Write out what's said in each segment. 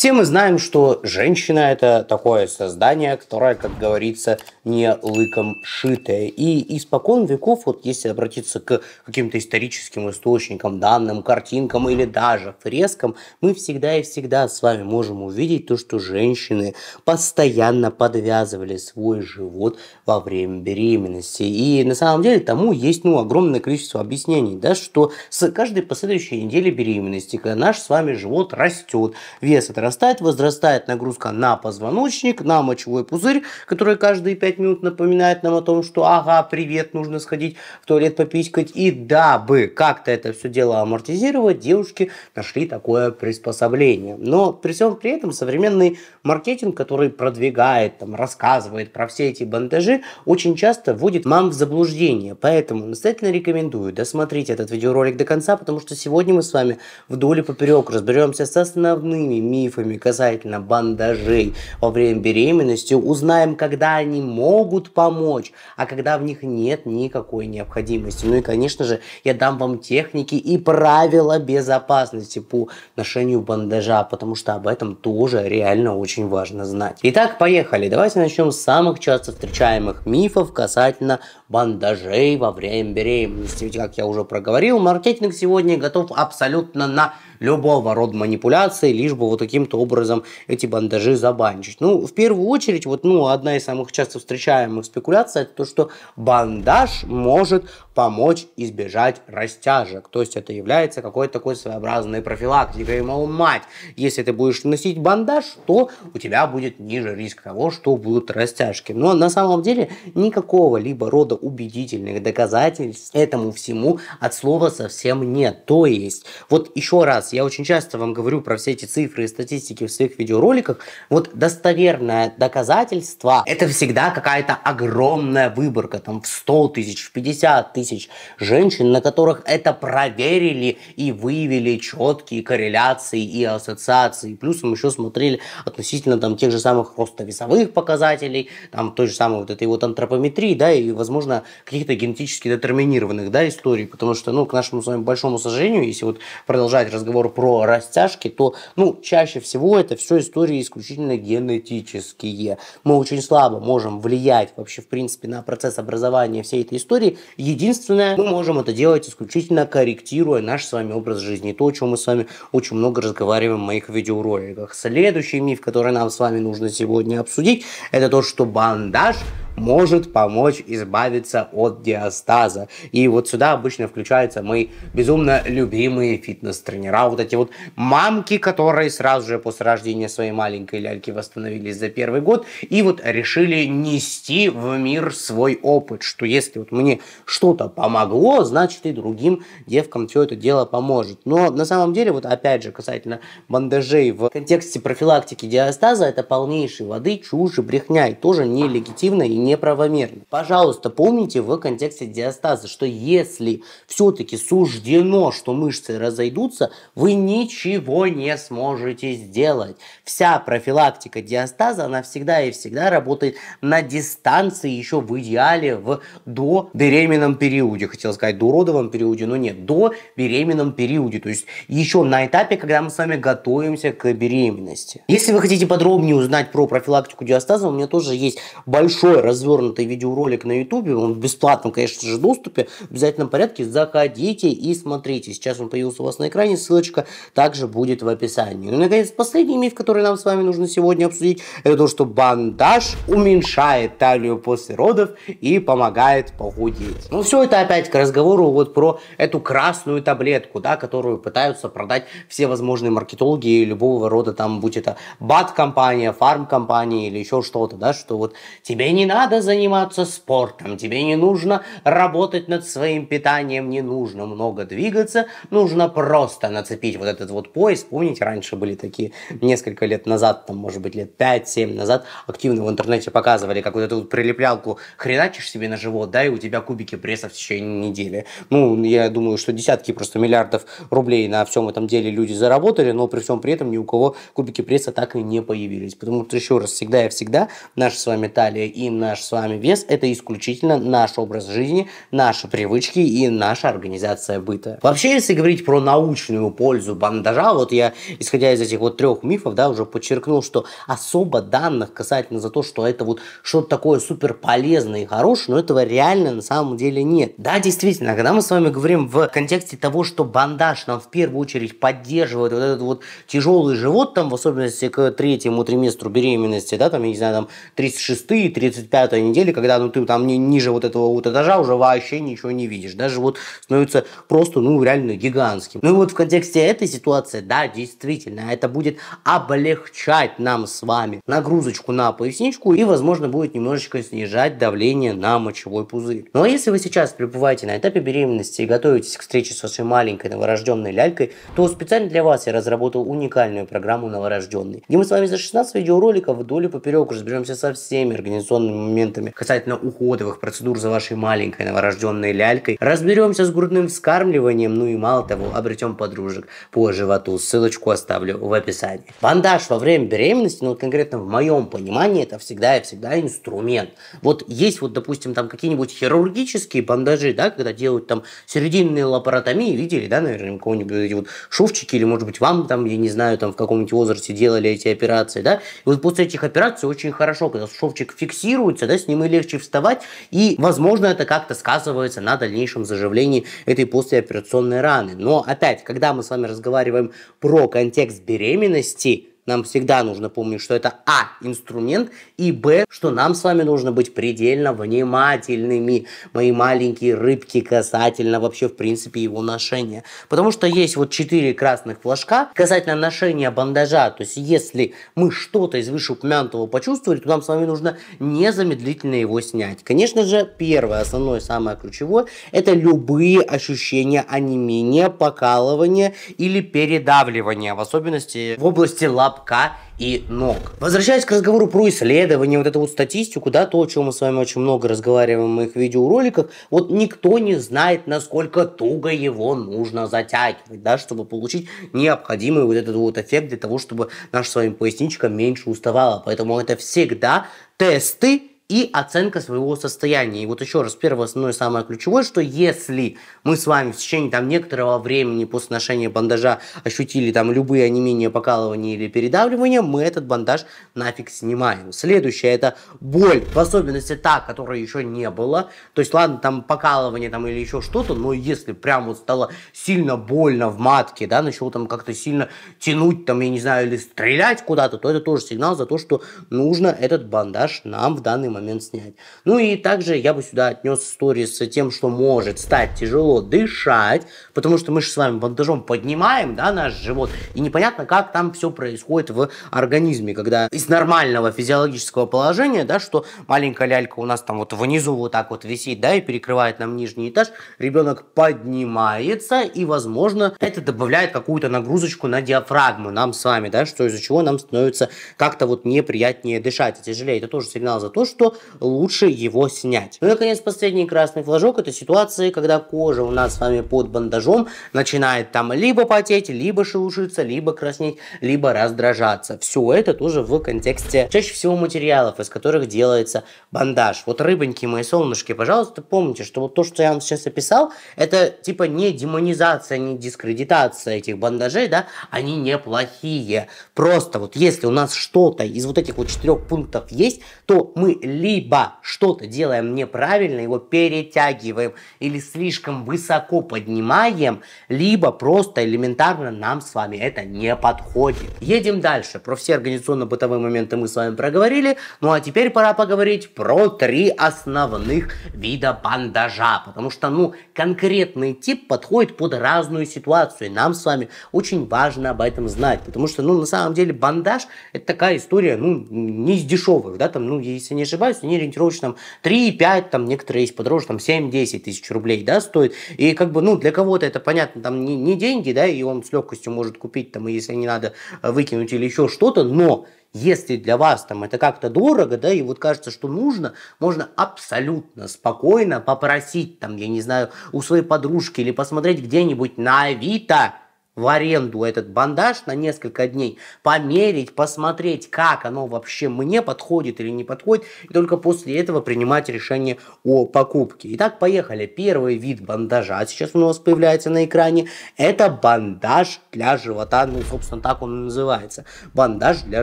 Все мы знаем, что женщина – это такое создание, которое, как говорится, не лыком шитое. И испокон веков, вот если обратиться к каким-то историческим источникам, данным, картинкам или даже фрескам, мы всегда и всегда с вами можем увидеть то, что женщины постоянно подвязывали свой живот во время беременности. И на самом деле тому есть ну, огромное количество объяснений, да, что с каждой последующей недели беременности, когда наш с вами живот растет, вес отрастает, возрастает, возрастает нагрузка на позвоночник, на мочевой пузырь, который каждые 5 минут напоминает нам о том, что ага, привет, нужно сходить в туалет попискать. И дабы как-то это все дело амортизировать, девушки нашли такое приспособление. Но при всем при этом современный маркетинг, который продвигает, там, рассказывает про все эти бандажи, очень часто вводит мам в заблуждение. Поэтому настоятельно рекомендую досмотреть этот видеоролик до конца, потому что сегодня мы с вами вдоль и поперек разберемся с основными мифами тарифами касательно бандажей во время беременности, узнаем, когда они могут помочь, а когда в них нет никакой необходимости. Ну и, конечно же, я дам вам техники и правила безопасности по ношению бандажа, потому что об этом тоже реально очень важно знать. Итак, поехали. Давайте начнем с самых часто встречаемых мифов касательно бандажей во время беременности. Ведь, как я уже проговорил, маркетинг сегодня готов абсолютно на любого рода манипуляции, лишь бы вот таким то образом эти бандажи забанчить. Ну, в первую очередь, вот, ну, одна из самых часто встречаемых спекуляций, это то, что бандаж может помочь избежать растяжек. То есть это является какой-то такой своеобразной профилактикой. Мол, мать, если ты будешь носить бандаж, то у тебя будет ниже риск того, что будут растяжки. Но на самом деле никакого либо рода убедительных доказательств этому всему от слова совсем нет. То есть, вот еще раз я очень часто вам говорю про все эти цифры и статистики в своих видеороликах, вот достоверное доказательство – это всегда какая-то огромная выборка, там в 100 тысяч, в 50 тысяч женщин, на которых это проверили и выявили четкие корреляции и ассоциации. Плюс мы еще смотрели относительно там тех же самых просто весовых показателей, там той же самой вот этой вот антропометрии, да, и, возможно, каких-то генетически детерминированных, да, историй, потому что, ну, к нашему с вами большому сожалению, если вот продолжать разговор разговор про растяжки, то ну, чаще всего это все истории исключительно генетические. Мы очень слабо можем влиять вообще в принципе на процесс образования всей этой истории. Единственное, мы можем это делать исключительно корректируя наш с вами образ жизни. То, о чем мы с вами очень много разговариваем в моих видеороликах. Следующий миф, который нам с вами нужно сегодня обсудить, это то, что бандаж может помочь избавиться от диастаза. И вот сюда обычно включаются мои безумно любимые фитнес-тренера, вот эти вот мамки, которые сразу же после рождения своей маленькой ляльки восстановились за первый год и вот решили нести в мир свой опыт, что если вот мне что-то помогло, значит и другим девкам все это дело поможет. Но на самом деле, вот опять же, касательно бандажей в контексте профилактики диастаза, это полнейшей воды чушь и брехня, и тоже нелегитимно и не неправомерны. Пожалуйста, помните в контексте диастаза, что если все-таки суждено, что мышцы разойдутся, вы ничего не сможете сделать. Вся профилактика диастаза, она всегда и всегда работает на дистанции, еще в идеале в до беременном периоде. Хотел сказать, до родовом периоде, но нет, до беременном периоде. То есть еще на этапе, когда мы с вами готовимся к беременности. Если вы хотите подробнее узнать про профилактику диастаза, у меня тоже есть большой раз развернутый видеоролик на YouTube, он в бесплатном, конечно же, доступе, в обязательном порядке заходите и смотрите. Сейчас он появился у вас на экране, ссылочка также будет в описании. Ну и, наконец, последний миф, который нам с вами нужно сегодня обсудить, это то, что бандаж уменьшает талию после родов и помогает похудеть. Ну, все это опять к разговору вот про эту красную таблетку, да, которую пытаются продать все возможные маркетологи любого рода, там, будь это бат-компания, фарм-компания или еще что-то, да, что вот тебе не надо надо заниматься спортом, тебе не нужно работать над своим питанием, не нужно много двигаться, нужно просто нацепить вот этот вот пояс. Помните, раньше были такие несколько лет назад, там, может быть, лет 5-7 назад, активно в интернете показывали, как вот эту вот прилеплялку хреначишь себе на живот, да, и у тебя кубики пресса в течение недели. Ну, я думаю, что десятки просто миллиардов рублей на всем этом деле люди заработали, но при всем при этом ни у кого кубики пресса так и не появились. Потому что, еще раз, всегда и всегда наша с вами талия и на наш с вами вес – это исключительно наш образ жизни, наши привычки и наша организация быта. Вообще, если говорить про научную пользу бандажа, вот я, исходя из этих вот трех мифов, да, уже подчеркнул, что особо данных касательно за то, что это вот что-то такое супер полезное и хорошее, но этого реально на самом деле нет. Да, действительно, когда мы с вами говорим в контексте того, что бандаж нам в первую очередь поддерживает вот этот вот тяжелый живот, там, в особенности к третьему триместру беременности, да, там, я не знаю, там, 36-35 до той недели, когда ну, ты там ни, ниже вот этого вот этажа уже вообще ничего не видишь. Даже вот становится просто, ну, реально гигантским. Ну и вот в контексте этой ситуации, да, действительно, это будет облегчать нам с вами нагрузочку на поясничку и, возможно, будет немножечко снижать давление на мочевой пузырь. Но ну, а если вы сейчас пребываете на этапе беременности и готовитесь к встрече с вашей маленькой новорожденной лялькой, то специально для вас я разработал уникальную программу «Новорожденный», где мы с вами за 16 видеороликов вдоль и поперек разберемся со всеми организационными моментами касательно уходовых процедур за вашей маленькой новорожденной лялькой. Разберемся с грудным вскармливанием, ну и мало того, обретем подружек по животу. Ссылочку оставлю в описании. Бандаж во время беременности, ну вот конкретно в моем понимании, это всегда и всегда инструмент. Вот есть вот, допустим, там какие-нибудь хирургические бандажи, да, когда делают там серединные лапаротомии, видели, да, наверное, кого-нибудь эти вот шовчики, или, может быть, вам там, я не знаю, там в каком-нибудь возрасте делали эти операции, да, и вот после этих операций очень хорошо, когда шовчик фиксирует. Да соответственно, ему легче вставать, и, возможно, это как-то сказывается на дальнейшем заживлении этой послеоперационной раны. Но опять, когда мы с вами разговариваем про контекст беременности, нам всегда нужно помнить, что это А – инструмент, и Б, что нам с вами нужно быть предельно внимательными, мои маленькие рыбки касательно вообще, в принципе, его ношения. Потому что есть вот четыре красных флажка касательно ношения бандажа. То есть, если мы что-то из вышеупомянутого почувствовали, то нам с вами нужно незамедлительно его снять. Конечно же, первое, основное, самое ключевое – это любые ощущения онемения, покалывания или передавливания, в особенности в области лап лобка и ног. Возвращаясь к разговору про исследование, вот эту вот статистику, да, то, о чем мы с вами очень много разговариваем в моих видеороликах, вот никто не знает, насколько туго его нужно затягивать, да, чтобы получить необходимый вот этот вот эффект для того, чтобы наша с вами поясничка меньше уставала. Поэтому это всегда тесты и оценка своего состояния. И вот еще раз, первое основное, самое ключевое, что если мы с вами в течение там некоторого времени после ношения бандажа ощутили там любые онемения, покалывания или передавливания, мы этот бандаж нафиг снимаем. Следующее это боль, в особенности та, которая еще не была. То есть, ладно, там покалывание там или еще что-то, но если прям вот стало сильно больно в матке, да, начало там как-то сильно тянуть там, я не знаю, или стрелять куда-то, то это тоже сигнал за то, что нужно этот бандаж нам в данный момент момент снять. Ну и также я бы сюда отнес сторис с тем, что может стать тяжело дышать, потому что мы же с вами бандажом поднимаем, да, наш живот, и непонятно, как там все происходит в организме, когда из нормального физиологического положения, да, что маленькая лялька у нас там вот внизу вот так вот висит, да, и перекрывает нам нижний этаж, ребенок поднимается, и, возможно, это добавляет какую-то нагрузочку на диафрагму нам с вами, да, что из-за чего нам становится как-то вот неприятнее дышать и тяжелее. Это тоже сигнал за то, что лучше его снять. Ну и, наконец, последний красный флажок – это ситуации, когда кожа у нас с вами под бандажом начинает там либо потеть, либо шелушиться, либо краснеть, либо раздражаться. Все это тоже в контексте чаще всего материалов, из которых делается бандаж. Вот рыбоньки мои солнышки, пожалуйста, помните, что вот то, что я вам сейчас описал, это типа не демонизация, не дискредитация этих бандажей, да, они неплохие. Просто вот если у нас что-то из вот этих вот четырех пунктов есть, то мы либо что-то делаем неправильно, его перетягиваем или слишком высоко поднимаем, либо просто элементарно нам с вами это не подходит. Едем дальше. Про все организационно-бытовые моменты мы с вами проговорили. Ну а теперь пора поговорить про три основных вида бандажа, потому что, ну, конкретный тип подходит под разную ситуацию, и нам с вами очень важно об этом знать, потому что, ну, на самом деле бандаж – это такая история, ну, не из дешевых, да, там, ну, если не ошибаюсь, с они ориентировочно там 3, 5, там некоторые есть подороже, там 7-10 тысяч рублей, да, стоит. И как бы, ну, для кого-то это, понятно, там не, не деньги, да, и он с легкостью может купить, там, если не надо э, выкинуть или еще что-то, но если для вас там это как-то дорого, да, и вот кажется, что нужно, можно абсолютно спокойно попросить там, я не знаю, у своей подружки или посмотреть где-нибудь на Авито, в аренду этот бандаж на несколько дней, померить, посмотреть, как оно вообще мне подходит или не подходит, и только после этого принимать решение о покупке. Итак, поехали. Первый вид бандажа сейчас у нас появляется на экране. Это бандаж для живота, ну, собственно, так он и называется. Бандаж для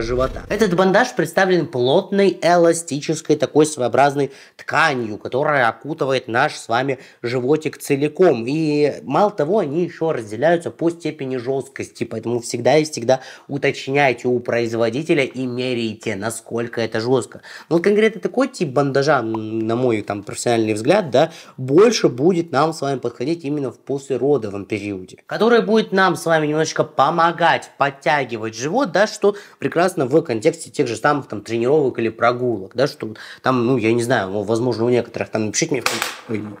живота. Этот бандаж представлен плотной эластической такой своеобразной тканью, которая окутывает наш с вами животик целиком. И мало того, они еще разделяются по степени степени жесткости, поэтому всегда и всегда уточняйте у производителя и меряйте, насколько это жестко. Но конкретно такой тип бандажа, на мой там профессиональный взгляд, да, больше будет нам с вами подходить именно в послеродовом периоде, который будет нам с вами немножечко помогать подтягивать живот, да, что прекрасно в контексте тех же самых там тренировок или прогулок, да, что там, ну, я не знаю, возможно, у некоторых там, напишите мне в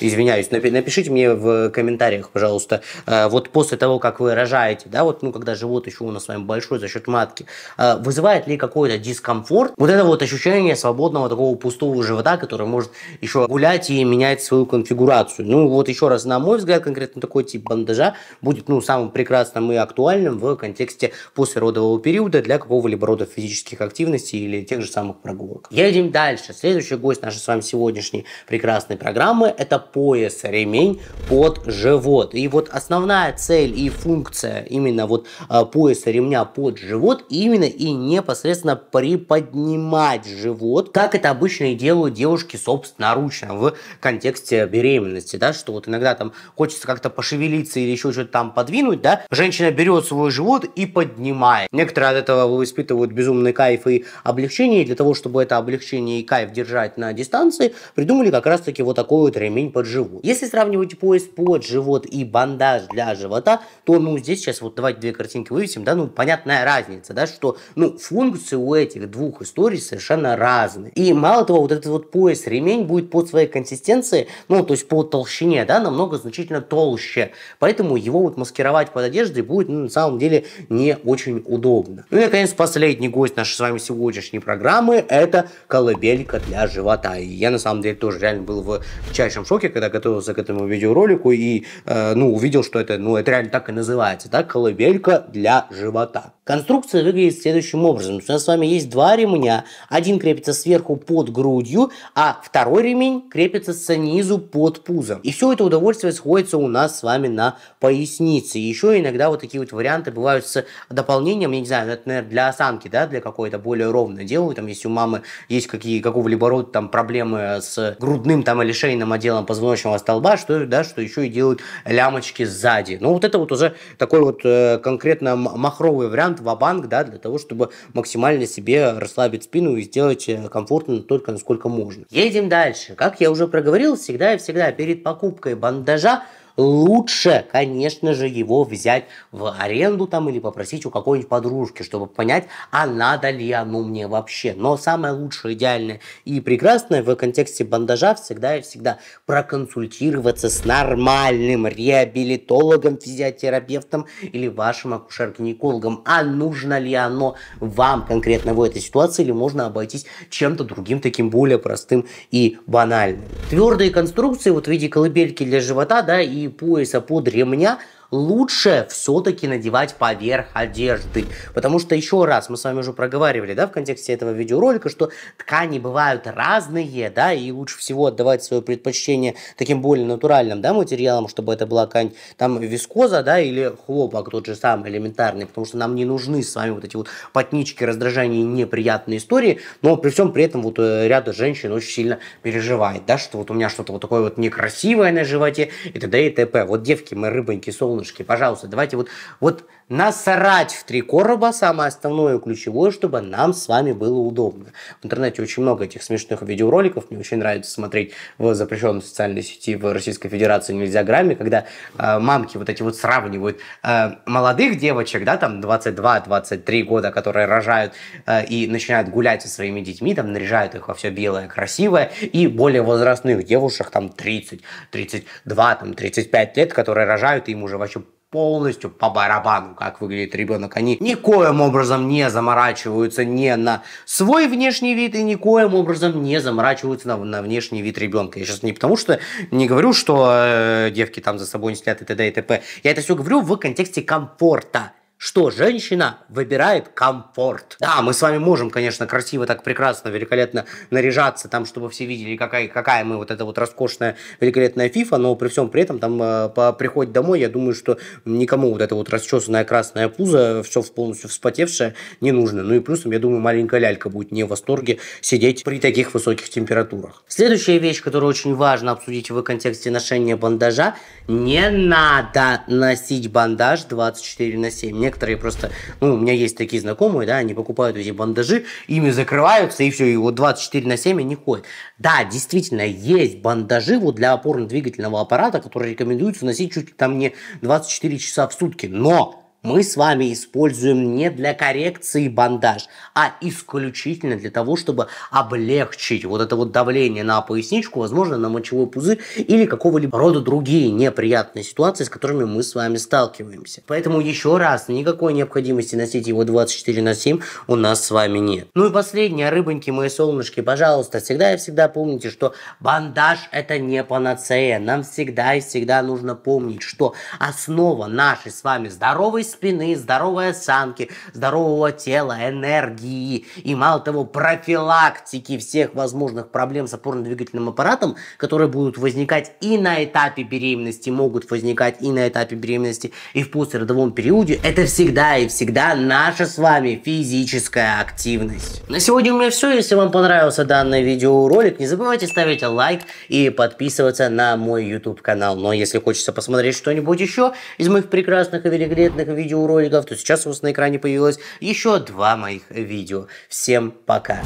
извиняюсь, напишите мне в комментариях, пожалуйста, э, вот после того, как вы рожаете, да, вот, ну, когда живот еще у нас с вами большой за счет матки, э, вызывает ли какой-то дискомфорт вот это вот ощущение свободного такого пустого живота, который может еще гулять и менять свою конфигурацию. Ну, вот еще раз, на мой взгляд, конкретно такой тип бандажа будет, ну, самым прекрасным и актуальным в контексте послеродового периода для какого-либо рода физических активностей или тех же самых прогулок. Едем дальше. Следующий гость нашей с вами сегодняшней прекрасной программы – это пояс ремень под живот. И вот основная цель и функция именно вот а, пояса ремня под живот именно и непосредственно приподнимать живот, как это обычно и делают девушки собственноручно в контексте беременности, да, что вот иногда там хочется как-то пошевелиться или еще что-то там подвинуть, да, женщина берет свой живот и поднимает. Некоторые от этого испытывают безумный кайф и облегчение, и для того, чтобы это облегчение и кайф держать на дистанции, придумали как раз-таки вот такой вот ремень под живот. Если сравнивать пояс под живот и бандаж для живота, то, ну, здесь сейчас вот давайте две картинки вывесим, да, ну, понятная разница, да, что, ну, функции у этих двух историй совершенно разные. И мало того, вот этот вот пояс-ремень будет под своей консистенции, ну, то есть по толщине, да, намного значительно толще. Поэтому его вот маскировать под одеждой будет, ну, на самом деле, не очень удобно. Ну и, наконец, последний гость нашей с вами сегодняшней программы – это колыбелька для живота. И я, на самом деле, тоже реально был в чайшем шоке, ТикТоке, когда готовился к этому видеоролику и, э, ну, увидел, что это, ну, это реально так и называется, да, колыбелька для живота. Конструкция выглядит следующим образом. У нас с вами есть два ремня. Один крепится сверху под грудью, а второй ремень крепится снизу под пузом. И все это удовольствие сходится у нас с вами на пояснице. еще иногда вот такие вот варианты бывают с дополнением, я не знаю, это, наверное, для осанки, да, для какой-то более ровной делают. Там, если у мамы есть какие, какого-либо рода там проблемы с грудным там или шейным отделом позвоночного столба, что, да, что еще и делают лямочки сзади. Ну, вот это вот уже такой вот э, конкретно махровый вариант вариант банк, да, для того, чтобы максимально себе расслабить спину и сделать э, комфортно только насколько можно. Едем дальше. Как я уже проговорил, всегда и всегда перед покупкой бандажа лучше, конечно же, его взять в аренду там или попросить у какой-нибудь подружки, чтобы понять, а надо ли оно мне вообще. Но самое лучшее, идеальное и прекрасное в контексте бандажа всегда и всегда проконсультироваться с нормальным реабилитологом, физиотерапевтом или вашим акушер-гинекологом. А нужно ли оно вам конкретно в этой ситуации или можно обойтись чем-то другим, таким более простым и банальным. Твердые конструкции вот в виде колыбельки для живота, да, и пояса под ремня лучше все-таки надевать поверх одежды. Потому что, еще раз, мы с вами уже проговаривали, да, в контексте этого видеоролика, что ткани бывают разные, да, и лучше всего отдавать свое предпочтение таким более натуральным, да, материалам, чтобы это была ткань, там, вискоза, да, или хлопок тот же самый элементарный, потому что нам не нужны с вами вот эти вот потнички, раздражения и неприятные истории, но при всем при этом вот э, ряда женщин очень сильно переживает, да, что вот у меня что-то вот такое вот некрасивое на животе и т.д. и т.п. Вот девки, мы рыбоньки, солнышки, солнышки, пожалуйста, давайте вот, вот насорать в три короба, самое основное ключевое, чтобы нам с вами было удобно. В интернете очень много этих смешных видеороликов, мне очень нравится смотреть в запрещенной социальной сети в Российской Федерации Нельзяграмме, когда э, мамки вот эти вот сравнивают э, молодых девочек, да, там 22-23 года, которые рожают э, и начинают гулять со своими детьми, там наряжают их во все белое, красивое, и более возрастных девушек, там 30, 32, там 35 лет, которые рожают, и им уже короче, полностью по барабану, как выглядит ребенок. Они никоим образом не заморачиваются не на свой внешний вид и никоим образом не заморачиваются на, на внешний вид ребенка. Я сейчас не потому, что не говорю, что э, девки там за собой не следят и т.д. и т.п. Я это все говорю в контексте комфорта что женщина выбирает комфорт. Да, мы с вами можем, конечно, красиво, так прекрасно, великолепно наряжаться, там, чтобы все видели, какая, какая мы вот эта вот роскошная, великолепная фифа, но при всем при этом, там, э, по приходе домой, я думаю, что никому вот это вот расчесанное красное пузо, все полностью вспотевшее, не нужно. Ну и плюсом, я думаю, маленькая лялька будет не в восторге сидеть при таких высоких температурах. Следующая вещь, которую очень важно обсудить в контексте ношения бандажа, не надо носить бандаж 24 на 7 некоторые просто, ну, у меня есть такие знакомые, да, они покупают эти бандажи, ими закрываются, и все, и вот 24 на 7 они ходят. Да, действительно, есть бандажи вот для опорно-двигательного аппарата, которые рекомендуются носить чуть ли там не 24 часа в сутки, но мы с вами используем не для коррекции бандаж, а исключительно для того, чтобы облегчить вот это вот давление на поясничку, возможно, на мочевой пузырь или какого-либо рода другие неприятные ситуации, с которыми мы с вами сталкиваемся. Поэтому еще раз, никакой необходимости носить его 24 на 7 у нас с вами нет. Ну и последнее, рыбоньки мои солнышки, пожалуйста, всегда и всегда помните, что бандаж это не панацея. Нам всегда и всегда нужно помнить, что основа нашей с вами здоровой спины, здоровой осанки, здорового тела, энергии и, мало того, профилактики всех возможных проблем с опорно-двигательным аппаратом, которые будут возникать и на этапе беременности, могут возникать и на этапе беременности, и в послеродовом периоде, это всегда и всегда наша с вами физическая активность. На сегодня у меня все. Если вам понравился данный видеоролик, не забывайте ставить лайк и подписываться на мой YouTube канал. Но ну, а если хочется посмотреть что-нибудь еще из моих прекрасных и великолепных видеороликов, то сейчас у вас на экране появилось еще два моих видео. Всем пока!